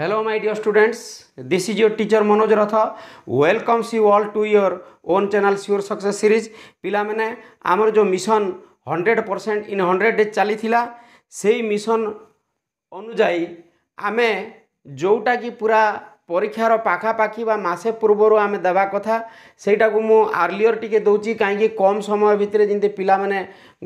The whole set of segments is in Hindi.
Hello my dear students, this is your teacher Manoj Ratha. Welcomes you all to your own channel Sure Success series. ପିଲାମାନେ ଆମର ଯେଉଁ mission hundred percent in hundred days ଚାଲିଥିଲା ସେଇ ମିଶନ ଅନୁଯାୟୀ ଆମେ ଯେଉଁଟାକି ପୁରା পরীক্ষার পাখাপাখি বা মাসে পূর্বর আমি দেওয়া কথা সেইটাকে মু আর্লিওর টিকে দেছি কাইকি কম সময় ভিতরে যেমনি পিলামানে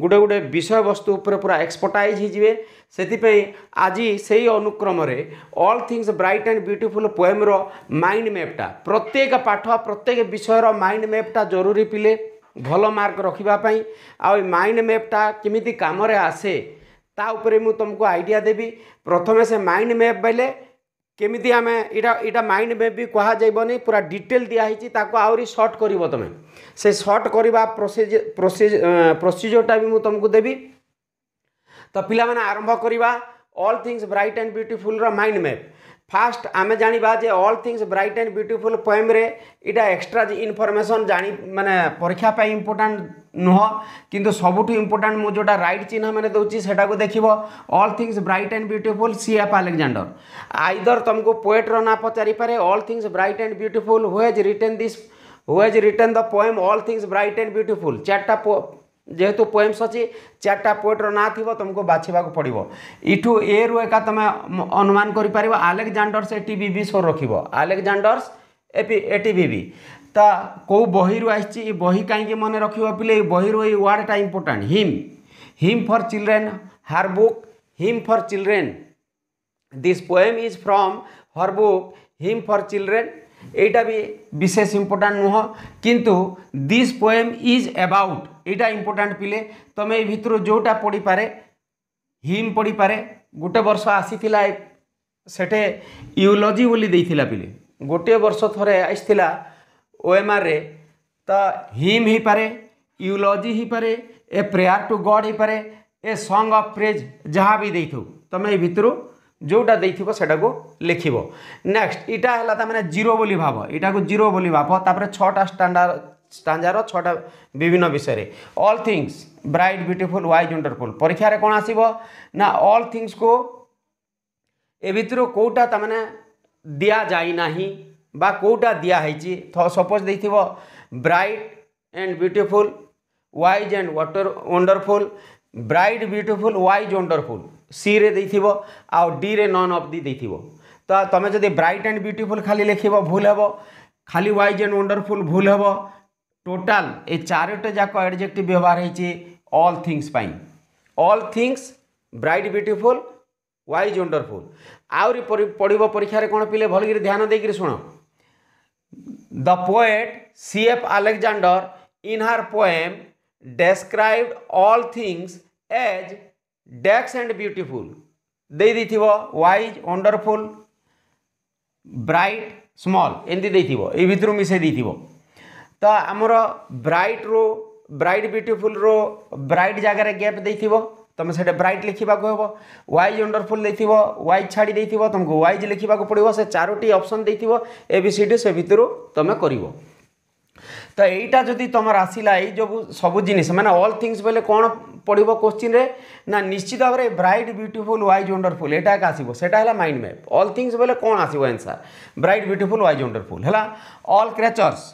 গোটে গোটে বিষয়বস্তু উপরে পুরা এক্সপর্টাইজ হয়ে ସେଥିପାଇଁ ଆଜି ସେଇ ଅନୁକ୍ରମରେ all things bright and beautiful ପୋଏମ୍ର ମାଇଣ୍ଡ ମ୍ୟାପ୍ଟା ପ୍ରତ୍ୟେକ ପାଠ ପ୍ରତ୍ୟେକ ବିଷୟର ମାଇଣ୍ଡ ମ୍ୟାପ୍ଟା ଜରୁରୀ ପିଲେ ଭଲ ମାର୍କ ରଖିବା ପାଇଁ ଆଉ ଏ ମାଇଣ୍ଡ ମ୍ୟାପ୍ଟା କେମିତି କାମରେ ଆସେ ତା ଉପରେ ମୁଁ ତୁମକୁ ଆଇଡ଼ିଆ ଦେବି ପ୍ରଥମେ ସେ ମାଇଣ୍ଡ ମ୍ୟାପ୍ ବୋଇଲେ কেমিতি আমি এটা এটা মাইন্ড ম্যাপ কুহযাইবনি পুরা ডিটেল দিয়া হয়েছি তাকে আহরি সর্ট করব তুমি সে সর্ট করা প্রোসিজ প্রোসিজ প্রোসিজরটা বি তোমাকে দেবি তো পিলা মানে আরম্ভ করা অল থিংস ব্রাইট আন্ড বিউটিফুলর মাইন্ড ম্যাপ फास्ट आम जाना जे all things bright and beautiful poem इटा एक्सट्रा इनफर्मेसन जानी माने परीक्षा इम्पोर्टाट नुह किंतु सबुठ इंपोर्टां मुझे जोटा रईट चिन्ह मैंने दूसरी से देख all things bright and beautiful C F Alexander आईदर तुमको पोएट्र ना पचारिपे all things bright and beautiful who's written this who's written the poem all things bright and beautiful चार्टा যেহেতু পোয়েমস অছি চারটা পোয়েটর না থিব তোমাকে বাছিবাকে পড়ব ইঠু এ রু একা তুমি অনুমান করে পারিব আলেকজাণ্ডর্স এটি বিবি সো রখিব আলেকজাণ্ডর্স এপি এটি বিবি তা কেউ বহিরু আসছি এই বহি কাইকি মনে রাখব পিলে এই বহিরু এই ওয়ার্ডটা important hymn hymn for children her book hymn for children this poem is from her book hymn for children এইটা বি বিশেষ ইম্পর্টাট নুহ কিন্তু দিস পোয়েম ইজ এবাউট এইটা ইম্পর্টাট পিলে তুমি এই ভিতর যেটা পড়িপারে হিম পড়িপারে গোটে বর্ষ আসিলা সেটে ইউলোজি বলে দিয়েছিল পিলে গোটিয়ে বর্ষ থরে আসছিলা ওএমআর্রে তো হিম হইপারে ইউলোজি হইপারে এ প্রেয়ার টু গড হইপারে এ সঙ্গ অফ প্রেজ যাহা বি দিয়ে তুমি এই ভিতর जोटा दे सेटा लिख लिखब नेक्स्ट इटा है ताने जीरो बोली भाव इटा को जीरो बोली भाव तापर छटा स्टांडार स्टांजार छटा विभिन्न विषय all things bright beautiful wise wonderful परीक्षार कौन आसो ना ऑल थिंग्स को ए भितर कौटा ताने दि जाना बा कौटा दिहैची सपोज देखो bright and beautiful wise and water wonderful bright beautiful wise wonderful ସିରେ ଦେଇଥିବ ଆଉ ଡିରେ ନନ୍ ଅଫ୍ ଦି ଦେଇଥିବ ତ ତୁମେ ଯଦି ବ୍ରାଇଟ୍ ଆଣ୍ଡ ବ୍ୟୁଟିଫୁଲ୍ ଖାଲି ଲେଖିବ ଭୁଲ ହେବ ଖାଲି ୱାଇଜ୍ ଆଣ୍ଡ ୱଣ୍ଡରଫୁଲ୍ ଭୁଲ ହେବ ଟୋଟାଲ୍ ଏ ଚାରୋଟି ଯାକ ଆଡ଼ଜେକ୍ଟିଭ୍ ବ୍ୟବହାର ହେଇଛି ଅଲ୍ ଥିଙ୍ଗସ୍ ପାଇଁ all things bright beautiful wise wonderful ଆହୁରି ପଡ଼ିବ ପରୀକ୍ଷାରେ କ'ଣ ପିଲେ ଭଲକିରି ଧ୍ୟାନ ଦେଇକିରି ଶୁଣ the poet C F Alexander in her poem described all things as dash and beautiful দেই ଦେଇଥିବ ওয়াইজ ওয়ান্ডরফুল ব্রাইট স্মল এমতি ଦେଇଥିବ এই ଭିତରୁ মিশাই ଦେଇଥିବ ତ ଆମର ବ୍ରାଇଟ୍ରୁ ବ୍ରାଇଟ୍ ବିୟୁଟିଫୁଲ୍ରୁ ବ୍ରାଇଟ୍ ଜାଗାରେ ଗ୍ୟାପ୍ ଦେଇଥିବ ତୁମେ ସେଇଟା ବ୍ରାଇଟ୍ ଲେଖିବାକୁ ହେବ ୱାଇଜ୍ ୱଣ୍ଡରଫୁଲ୍ ଦେଇଥିବ ୱାଇଜ୍ ଛାଡ଼ି ଦେଇଥିବ ତୁମକୁ ୱାଇଜ୍ ଲେଖିବାକୁ ପଡ଼ିବ ସେ ଚାରୋଟି ଅପସନ୍ ଦେଇଥିବ ଏ ବି ସି ଡି ସେ ଭିତରୁ ତୁମେ କରିବ तो यहीटा जदि तुम आसला ये सब जिन मैंने अल्ल थिंगस बोले कौन पड़ क्वेश्चन रे ना निश्चित भाव ब्राइट ब्यूटीफुल वाइज वंडरफुल यहाँ एक आसा है माइंड मैप अल्ल थिंगस बोले कौन आसो answer bright beautiful wise wonderful है अल्ल क्रेचर्स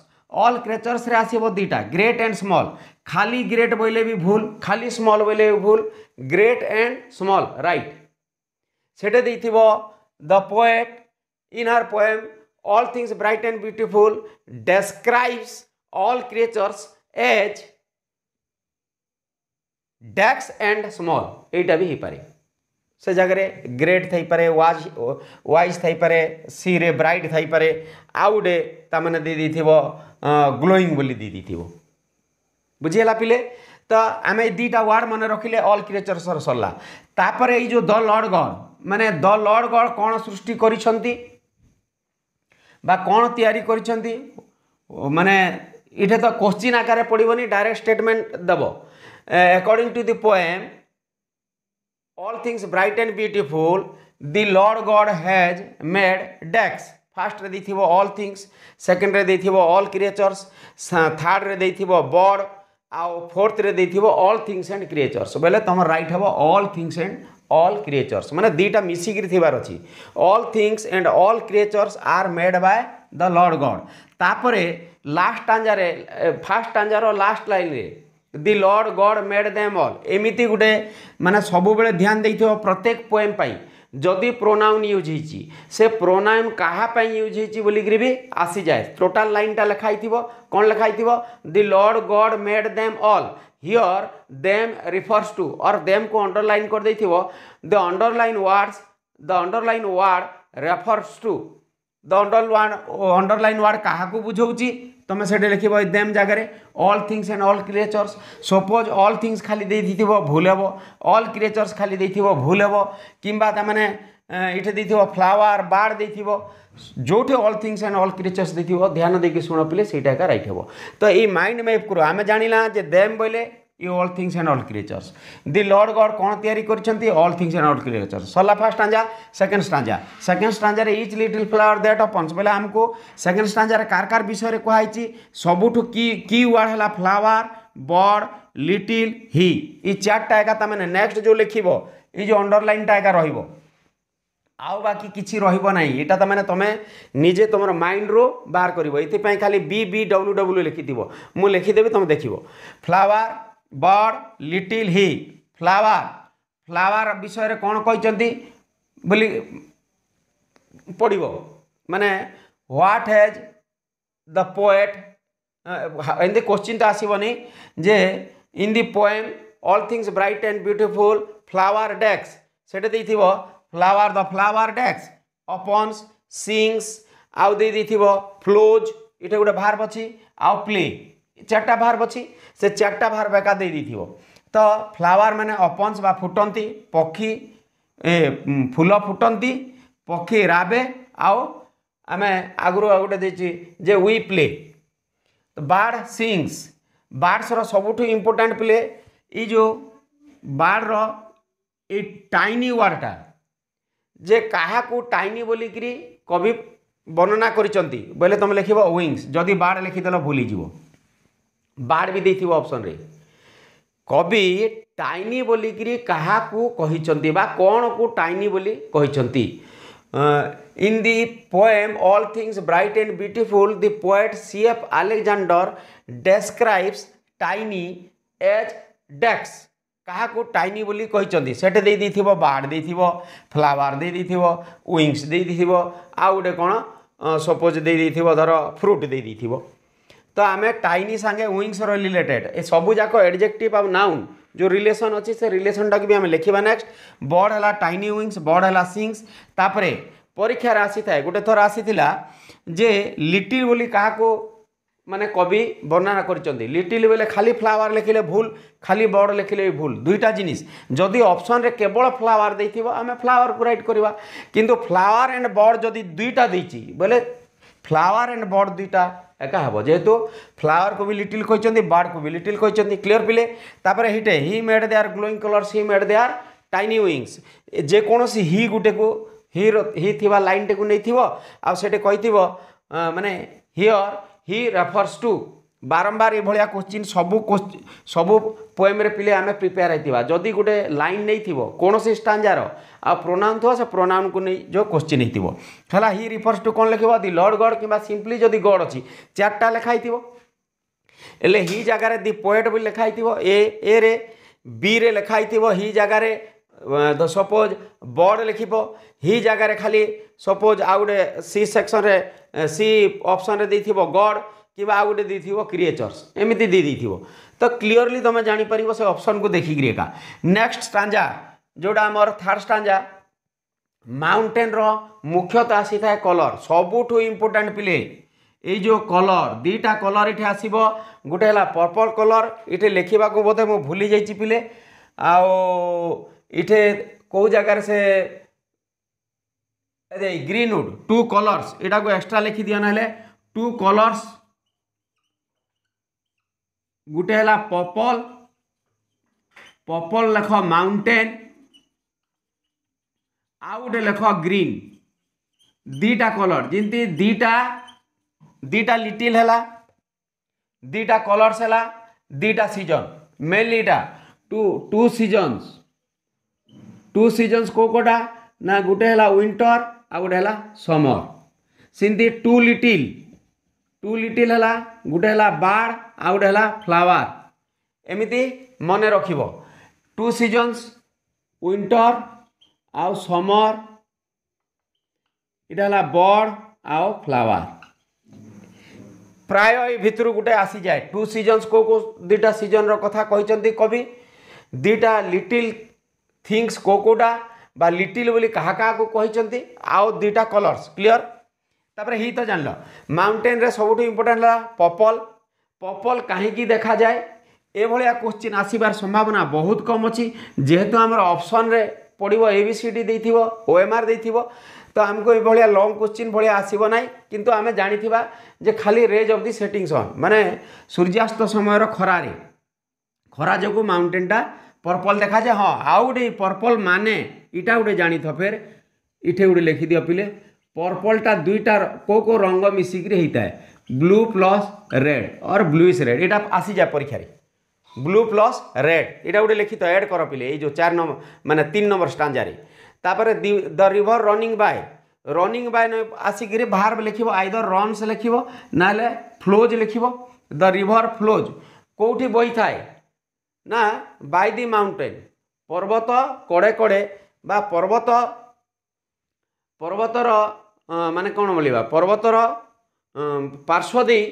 अल्ल क्रेचर्स आसो दुटा ग्रेट एंड स्मल खाली ग्रेट बोले भी भूल खाली स्मल बोले भी भूल ग्रेट एंड स्मल रईट से the poet in her poem all things bright and beautiful describes all creatures as dash and small एटा भी ହେଇପାରେ ସେ ଜାଗାରେ ଗ୍ରେଟ୍ ଥାଇପାରେ ୱାଜ୍ ୱାଇଜ୍ ଥାଇପାରେ ସିରେ ବ୍ରାଇଟ୍ ଥାଇପାରେ ଆଉ ଗୋଟେ ତାମାନେ ଦେଇ ଦେଇଥିବ ଗ୍ଲୋଇଂ ବୋଲି ଦେଇ ଦେଇଥିବ ବୁଝିହେଲା ପିଲେ ତ ଆମେ ଏଇ ଦୁଇଟା ୱାର୍ଡ଼ ମନେ ରଖିଲେ ଅଲ୍ କ୍ରିଏଚର୍ ସର ସରିଲା ତାପରେ ଏଇ ଯେଉଁ ଦ ଲର୍ଡ଼ ଗଡ଼ ମାନେ ଦ ଲର୍ଡ଼ ଗଡ଼ କ'ଣ ସୃଷ୍ଟି କରିଛନ୍ତି ବା କ'ଣ ତିଆରି କରିଛନ୍ତି ମାନେ এটা তো কোশ্চিন আকারে পড়বনি ডাইরেক্ট স্টেটমেন্ট দেব according to the poem all things bright and beautiful the Lord God has made dash ফার্স্টরে ଦେଇଥିବ অল থিংস সেকেন্ডরে ଦେଇଥିବ অল ক্রিয়েচর্স থার্ডরে ଦେଇଥିବ বড ଆଉ ফোর্থরে ଦେଇଥିବ অল থিংস এন্ড ক্রিয়েচর্স বেলে তোমার রাইট হব all things and all creatures মানে দুইটা মিশিকি থার অছি all things and all creatures আর made by the Lord God তাপরে लास्ट टाजारे फास्ट टाजार लास्ट लाइन रे the Lord God made them all एमती गोटे मानने सब बड़े ध्यान दे प्रत्येक पोएम पाई जदि प्रोनाउन यूज से प्रोनाउन कापाई यूज होलिकी भी आसी जाए टोटाल लाइनटा लिखाई थी कौन लिखाई थी the Lord God made them all here them refers to और देम को अंडरलाइन कर दे थोड़ the underline words the underline word refers to the under underline word क्या बुझौती তুমি সেটা লিখব এই দেম জায়গায় all things and all creatures suppose all things খালি দিয়ে ভুল হব অল ক্রিয়েচর্স খালি দিয়ে ভুল হব কিংবা তা মানে ଏଇଠି ଦେଇଥିବ ଫ୍ଲାୱାର ବାର୍ଡ଼ ଦେଇଥିବ ଯେଉଁଠି all things and all creatures ଦେଇଥିବ ଧ୍ୟାନ ଦେଇକି ଶୁଣ ପିଲେ ସେଇଟା ଏକା ରାଇଟ୍ ହେବ ତ ଏଇ ମାଇଣ୍ଡ ମ୍ୟାପ୍ରୁ ଆମେ ଜାଣିଲା ଯେ ଦେମ୍ ବୋଇଲେ you all things and all creatures the Lord God କ'ଣ ତିଆରି କରିଛନ୍ତି all things and all creatures ସରିଲା first stanza second stanza second ଷ୍ଟାଞ୍ଜାରେ each little flower that opens ବୋଲେ ଆମକୁ ସେକେଣ୍ଡ ଷ୍ଟାଞ୍ଜାରେ କାର୍ କାର୍ ବିଷୟରେ କୁହାହେଇଛି ସବୁଠୁ କି କି ୱାର୍ଡ଼ ହେଲା ଫ୍ଲାୱାର ବଡ଼ ଲିଟିଲ୍ ହି ଏଇ ଚାରିଟା ଏକା ତାମାନେ ନେକ୍ସଟ ଯେଉଁ ଲେଖିବ ଏଇ ଯେଉଁ ଅଣ୍ଡରଲାଇନ୍ଟା ଏକା ରହିବ ଆଉ ବାକି କିଛି ରହିବ ନାହିଁ ଏଇଟା ତାମାନେ ତୁମେ ନିଜେ ତୁମର ମାଇଣ୍ଡରୁ ବାହାର କରିବ ଏଥିପାଇଁ ଖାଲି ବି ବି ଡବ୍ଲ୍ୟୁ ଡବ୍ଲ୍ୟୁ ଲେଖିଥିବ ମୁଁ ଲେଖିଦେବି ତୁମେ ଦେଖିବ flower bird little he flower flower ବିଷୟରେ କ'ଣ କହିଛନ୍ତି ବୋଲି ପଡ଼ିବ ମାନେ ହ୍ୱାଟ୍ ହେଜ୍ ଦ ପୋଏଟ୍ ଏମିତି କୋଶ୍ଚିନ୍ ତ ଆସିବନି ଯେ in the poem all things bright and beautiful flower ଡେକ୍ସ ସେଟା ଦେଇଥିବ ଫ୍ଲାୱାର ଦ ଫ୍ଲାୱାର ଡେକ୍ସ ଅପନ୍ସ ସିଙ୍ଗସ୍ ଆଉ ଦେଇ ଦେଇଥିବ ଫ୍ଲୋଜ୍ ଏଇଟା ଗୋଟେ ଭାର୍ବ ଅଛି ଆଉ ପ୍ଲେ ଚାରିଟା ଭାର୍ବ ଅଛି ସେ ଚାରିଟା ଭାର୍ବ ଏକା ଦେଇଦେଇଥିବ ତ ଫ୍ଲାୱାର ମାନେ ଅପନ୍ସ ବା ଫୁଟନ୍ତି ପକ୍ଷୀ ଫୁଲ ଫୁଟନ୍ତି ପକ୍ଷୀ ରାବେ ଆଉ ଆମେ ଆଗରୁ ଗୋଟେ ଦେଇଛି ଯେ ୱି ପ୍ଲେ ବାର୍ଡ ସିଙ୍ଗସ୍ ବାର୍ଡସର ସବୁଠୁ ଇମ୍ପୋର୍ଟାଣ୍ଟ ପ୍ଲେ ଏଇ ଯେଉଁ ବାର୍ଡର ଏଇ ଟାଇନି ୱାର୍ଡ଼ଟା ଯେ କାହାକୁ ଟାଇନି ବୋଲିକିରି କବି ବର୍ଣ୍ଣନା କରିଛନ୍ତି ବୋଇଲେ ତୁମେ ଲେଖିବ ୱିଙ୍ଗସ୍ ଯଦି ବାର୍ଡ ଲେଖିଦେଲ ଭୁଲିଯିବ बार भी दे थी ऑप्शन रे कवि टाइनी बोलिकी क्या कही कौन को टाइनी बोली कही in the poem all thing bright and beautiful the poet C F Alexander describes tiny as डेक्स क्या टाइनी बोली कही दे बार दे थो फ्लावर दे दे थो विंग्स दे दे थो आ गए कौन सपोज दे दे थर फ्रूट दे दे थो ତ ଆମେ ଟାଇନି ସାଙ୍ଗେ ୱିଙ୍ଗସ୍ର ରିଲେଟେଡ୍ ଏ ସବୁଯାକ ଏଡ଼ଜେକ୍ଟିଭ୍ ଆଉ ନାଉନ୍ ଯେଉଁ ରିଲେସନ୍ ଅଛି ସେ ରିଲେସନ୍ଟାକୁ ବି ଆମେ ଲେଖିବା ନେକ୍ସଟ ବର୍ଡ଼ ହେଲା ଟାଇନି ୱିଙ୍ଗସ୍ ବର୍ଡ଼ ହେଲା ସିଙ୍ଗସ୍ ତାପରେ ପରୀକ୍ଷାରେ ଆସିଥାଏ ଗୋଟେ ଥର ଆସିଥିଲା ଯେ ଲିଟିଲ୍ ବୋଲି କାହାକୁ ମାନେ କବି ବର୍ଣ୍ଣନା କରିଛନ୍ତି ଲିଟିଲ୍ ବୋଲେ ଖାଲି ଫ୍ଲାୱାର୍ ଲେଖିଲେ ଭୁଲ ଖାଲି ବର୍ଡ଼ ଲେଖିଲେ ବି ଭୁଲ ଦୁଇଟା ଜିନିଷ ଯଦି ଅପସନ୍ରେ କେବଳ ଫ୍ଲାୱାର୍ ଦେଇଥିବ ଆମେ ଫ୍ଲାୱାର୍କୁ ରାଇଟ୍ କରିବା କିନ୍ତୁ ଫ୍ଲାୱାର୍ ଆଣ୍ଡ ବର୍ଡ଼ ଯଦି ଦୁଇଟା ଦେଇଛି ବୋଲେ ଫ୍ଲାୱାର୍ ଆଣ୍ଡ ବର୍ଡ଼ ଦୁଇଟା ଏକା ହେବ ଯେହେତୁ ଫ୍ଲାୱାର୍କୁ ବି ଲିଟିଲ୍ କହିଛନ୍ତି ବାର୍ଡ଼କୁ ବି ଲିଟିଲ୍ କହିଛନ୍ତି କ୍ଲିଅର୍ ପିଲେ ତାପରେ ହିଟେ he made their glowing colours he made their tiny wings ଯେକୌଣସି ହି ଗୋଟେକୁ ହିର ହି ଥିବା ଲାଇନ୍ଟିକୁ ନେଇଥିବ ଆଉ ସେଠି କହିଥିବ ମାନେ ହିଅର୍ ହି ରେଫର୍ସ ଟୁ ବାରମ୍ବାର ଏଭଳିଆ କୋଶ୍ଚିନ୍ ସବୁ ସବୁ ପୋଏମ୍ରେ ପିଲେ ଆମେ ପ୍ରିପେୟାର ହେଇଥିବା ଯଦି ଗୋଟେ ଲାଇନ୍ ନେଇଥିବ କୌଣସି ଷ୍ଟାଞ୍ଜାର ଆଉ ପ୍ରୋନାଉନ୍ ଥିବ ସେ ପ୍ରୋନାଉନ୍କୁ ନେଇ ଯେଉଁ କୋଶ୍ଚିନ୍ ହେଇଥିବ ହେଲା ହି ରିଫର୍ସ ଟୁ କ'ଣ ଲେଖିବ ଦି ଲର୍ଡ଼ ଗଡ଼ କିମ୍ବା ସିମ୍ପଲି ଯଦି ଗଡ଼ ଅଛି ଚାରିଟା ଲେଖା ହେଇଥିବ ହେଲେ ହି ଜାଗାରେ ଦି ପୋଏଟ୍ ବି ଲେଖା ହେଇଥିବ ଏ ଏରେ ବିରେ ଲେଖା ହେଇଥିବ ହି ଜାଗାରେ ସପୋଜ୍ ବଡ଼ ଲେଖିବ ହି ଜାଗାରେ ଖାଲି ସପୋଜ୍ ଆଉ ଗୋଟେ ସି ସେକ୍ସନ୍ରେ ସି ଅପସନ୍ରେ ଦେଇଥିବ ଗଡ଼ କିମ୍ବା ଆଉ ଗୋଟେ ଦେଇଥିବ କ୍ରିଏଚର୍ସ ଏମିତି ଦେଇଦେଇଥିବ ତ କ୍ଲିଅରଲି ତୁମେ ଜାଣିପାରିବ ସେ ଅପସନ୍କୁ ଦେଖିକିରି ଏକା ନେକ୍ସଟ ଷ୍ଟାଞ୍ଜା ଯେଉଁଟା ଆମର ଥାର୍ଡ଼ ଷ୍ଟାଞ୍ଜା ମାଉଣ୍ଟେନ୍ର ମୁଖ୍ୟତଃ ଆସିଥାଏ କଲର୍ ସବୁଠୁ ଇମ୍ପୋର୍ଟାଣ୍ଟ ପିଲେ ଏଇ ଯେଉଁ କଲର୍ ଦୁଇଟା କଲର୍ ଏଠି ଆସିବ ଗୋଟେ ହେଲା ପର୍ପଲ୍ କଲର୍ ଏଠି ଲେଖିବାକୁ ବୋଧେ ମୁଁ ଭୁଲି ଯାଇଛି ପିଲେ ଆଉ ଏଠି କେଉଁ ଜାଗାରେ ସେ ଗ୍ରୀନ୍ ଉଡ୍ ଟୁ କଲର୍ସ ଏଇଟାକୁ ଏକ୍ସଟ୍ରା ଲେଖିଦିଅ ନହେଲେ ଟୁ କଲର୍ସ गोटे है पपल पपल लेख माउंटेन आउ गोटे लेख ग्रीन दीटा कलर जमी दीटा दीटा लिटिल है दीटा कलर्स है दीटा सीजन मेनलीटा two two seasons two seasons को कोटा ना गोटे है विंटर आ गए है समर सेमती टू लिटिल टू लिटिल है ଗୋଟେ ହେଲା ବାର୍ଡ଼ ଆଉ ଗୋଟେ ହେଲା ଫ୍ଲାୱାର ଏମିତି ମନେ ରଖିବ ଟୁ ସିଜନ୍ସ ୱିଣ୍ଟର ଆଉ ସମର ଏଇଟା ହେଲା ବର୍ଡ଼ ଆଉ ଫ୍ଲାୱାର ପ୍ରାୟ ଏ ଭିତରୁ ଗୋଟେ ଆସିଯାଏ ଟୁ ସିଜନ୍ସ କେଉଁ କେଉଁ ଦୁଇଟା ସିଜନ୍ର କଥା କହିଛନ୍ତି କବି ଦୁଇଟା ଲିଟିଲ୍ ଥିଙ୍ଗସ୍ କେଉଁ କେଉଁଟା ବା ଲିଟିଲ୍ ବୋଲି କାହା କାହାକୁ କହିଛନ୍ତି ଆଉ ଦୁଇଟା କଲର୍ସ କ୍ଲିଅର୍ তাপরে হি তো জানল মাউন্টেনরে সবুঠু ইম্পর্টাট হল পপল পপল কাহিকি দেখা যায় এভাবে কোশ্চিন আসবার সম্ভাবনা বহুত কম অছি যেহেতু আমার অপসনরে পড়ব এবিসিডি দিয়ে ওএমআর দিয়ে তো আমি এইভাবে লং কোশ্চিন ভাগ আসব না কিন্তু আমি জাঁথিবা যে খালি rays of the setting sun মানে সূর্যাস্ত সময়ের খরারে খরা যোগ মাউন্টেনটা পর্পল দেখা যায় হ্যাঁ আউ গোটে পর্পল মানে এটা গোটে জাঁথ ফের ইঠে গোটে লেখিদিও পিলে পর্পলটা দুইটার কেউ রঙ মিশিকি হয়ে blue plus red or bluish red এটা আসি যায় পরীক্ষায় ব্লু প্লস রেড এটা গোটে লিখিত এড কর পিলে এই যে চার নম্বর মানে তিন নম্বর স্টাঞ্জারে তাপরে the river running by running by আসিকি ভার্ব লিখব আইদর রনস লিখব নাহলে ফ্লোজ লিখব দ রিভর ফ্লোজ কোটি বই থাকে না বাই দি মাউন্টেন পর্বত কড়ে কড়ে বা পর্বত পর্বতর ମାନେ କ'ଣ ବୋଲିବା ପର୍ବତର ପାର୍ଶ୍ୱ ଦେଇ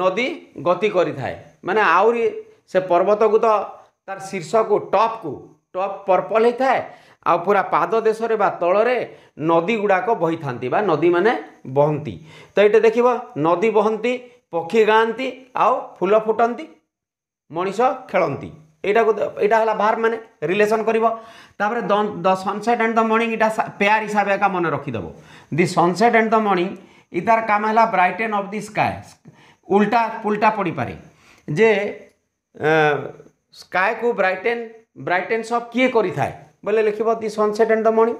ନଦୀ ଗତି କରିଥାଏ ମାନେ ଆହୁରି ସେ ପର୍ବତକୁ ତ ତାର ଶୀର୍ଷକୁ ଟପ୍କୁ ଟପ୍ ପର୍ପଲ୍ ହେଇଥାଏ ଆଉ ପୁରା ପାଦ ଦେଶରେ ବା ତଳରେ ନଦୀ ଗୁଡ଼ାକ ବହିଥାନ୍ତି ବା ନଦୀମାନେ ବହନ୍ତି ତ ଏଇଟା ଦେଖିବ ନଦୀ ବହନ୍ତି ପକ୍ଷୀ ଗାଆନ୍ତି ଆଉ ଫୁଲ ଫୁଟନ୍ତି ମଣିଷ ଖେଳନ୍ତି ଏଇଟାକୁ ଏଇଟା ହେଲା ଭାର୍ ମାନେ ରିଲେସନ୍ କରିବ ତାପରେ the sunset and the morning ଏଇଟା ପେୟାର ହିସାବରେ ଏକା ମନେ ରଖିଦେବ the sunset and the morning ଇଦାର କାମ ହେଲା ବ୍ରାଇଟେନ୍ ଅଫ୍ ଦି ସ୍କାଏ ଉଲ୍ଟା ପୁଲଟା ପଡ଼ିପାରେ ଯେ ସ୍କାଏକୁ ବ୍ରାଇଟେନ୍ ବ୍ରାଇଟେନ୍ ସବ୍ କିଏ କରିଥାଏ ବୋଲେ ଲେଖିବ the sunset and the morning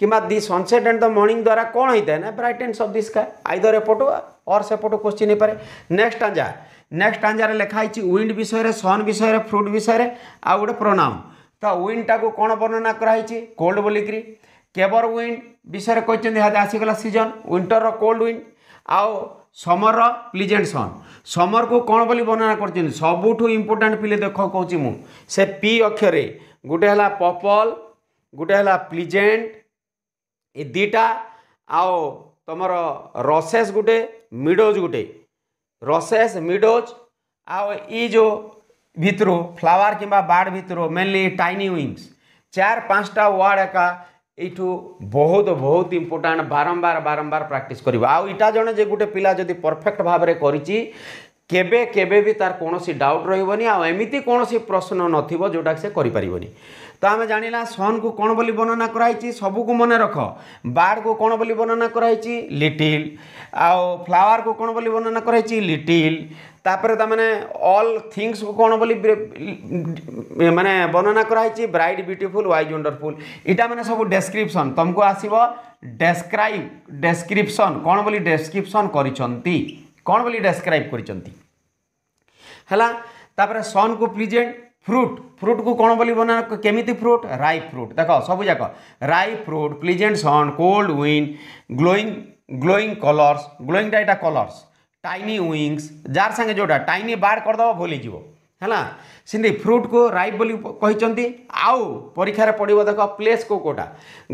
କିମ୍ବା the sunset and the morning ଦ୍ୱାରା କ'ଣ ହେଇଥାଏ ନା brightness of the sky either ଏପଟୁ ଅର୍ ସେପଟୁ କୋଶ୍ଚିନ୍ ହେଇପାରେ ନେକ୍ସଟ ଆଞ୍ଜା ନେକ୍ସଟ ଆଞ୍ଜାରେ ଲେଖା ହେଇଛି ୱିଣ୍ଡ ବିଷୟରେ ସନ୍ ବିଷୟରେ ଫ୍ରୁଟ୍ ବିଷୟରେ ଆଉ ଗୋଟେ ପ୍ରୋନାଉନ୍ ତ ୱିଣ୍ଡଟାକୁ କ'ଣ ବର୍ଣ୍ଣନା କରାହେଇଛି କୋଲ୍ଡ ବୋଲିକିରି କେବର ୱିଣ୍ଡ ବିଷୟରେ କହିଛନ୍ତି ଆସିଗଲା ସିଜନ୍ ୱିଣ୍ଟରର କୋଲ୍ଡ ୱିଣ୍ଡ ଆଉ ସମରର ପ୍ଲିଜେଣ୍ଟ ସନ୍ ସମରକୁ କ'ଣ ବୋଲି ବର୍ଣ୍ଣନା କରିଛନ୍ତି ସବୁଠୁ ଇମ୍ପୋର୍ଟାଣ୍ଟ ପିଲେ ଦେଖ କହୁଛି ମୁଁ ସେ ପି ଅକ୍ଷରେ ଗୋଟେ ହେଲା ପପଲ୍ ଗୋଟେ ହେଲା ପ୍ଲିଜେଣ୍ଟ ଏ ଦୁଇଟା ଆଉ ତୁମର ରସେସ୍ ଗୋଟେ ମିଡ଼ୋଜ୍ ଗୋଟେ ରସେସ୍ ମିଡ଼ୋଜ୍ ଆଉ ଇ ଯେଉଁ ଭିତରୁ ଫ୍ଲାୱାର୍ କିମ୍ବା ବାର୍ଡ଼ ଭିତରୁ ମେନ୍ଲି ଟାଇନି ୱିଙ୍ଗସ୍ ଚାରି ପାଞ୍ଚଟା ୱାର୍ଡ଼ ଏକା এইটু বহুত বহুত ইম্পর্টাট বারম্বার বারম্বার প্রাকটিস করব আইটা জনে যে গোটে পিলা যদি পরফেক্ট ভাবে করেছি কেবে কেবে বি তার কোণী ডাউট রহবনি আমিতি কোণী প্রশ্ন নথিব যেটা সে করিপারবনি তো আমি জাঁলা সন কু কোণ বলে বর্ণনা করাইছি সবুকু মনে রখ বার্ড কু কোণ বলে বর্ণনা করাইছি লিটিল আও ফ্লাওয়ার কু কোণ বলে বর্ণনা করাইছি লিটিল ତାପରେ ତାମାନେ ଅଲ୍ ଥିଙ୍ଗସ୍କୁ କ'ଣ ବୋଲି ମାନେ ବର୍ଣ୍ଣନା କରାହେଇଛି ବ୍ରାଇଟ୍ ବ୍ୟୁଟିଫୁଲ୍ ୱାଇଜ୍ ୱଣ୍ଡରଫୁଲ୍ ଇଟା ମାନେ ସବୁ ଡେସ୍କ୍ରିପସନ୍ ତମକୁ ଆସିବ ଡେସ୍କ୍ରାଇବ୍ ଡେସ୍କ୍ରିପସନ୍ କ'ଣ ବୋଲି ଡେସ୍କ୍ରିପସନ୍ କରିଛନ୍ତି କ'ଣ ବୋଲି ଡେସ୍କ୍ରାଇବ୍ କରିଛନ୍ତି ହେଲା ତାପରେ ସନ୍କୁ ପ୍ରିଜେଣ୍ଟ ଫ୍ରୁଟ୍ ଫ୍ରୁଟ୍କୁ କ'ଣ ବୋଲି ବନା କେମିତି ଫ୍ରୁଟ୍ ରାଇ ଫ୍ରୁଟ୍ ଦେଖ ସବୁଯାକ ripe fruit pleasant sun cold wind glowing glowing colours ଗ୍ଲୋଇଂଟା ଏଇଟା କଲର୍ସ टाइनी विंगस जार सागे जोटा टाइनी बार करदेव भूलीज है फ्रूट को रईट बोली कही आउ परीक्षार पड़ो देख प्लेस को कौटा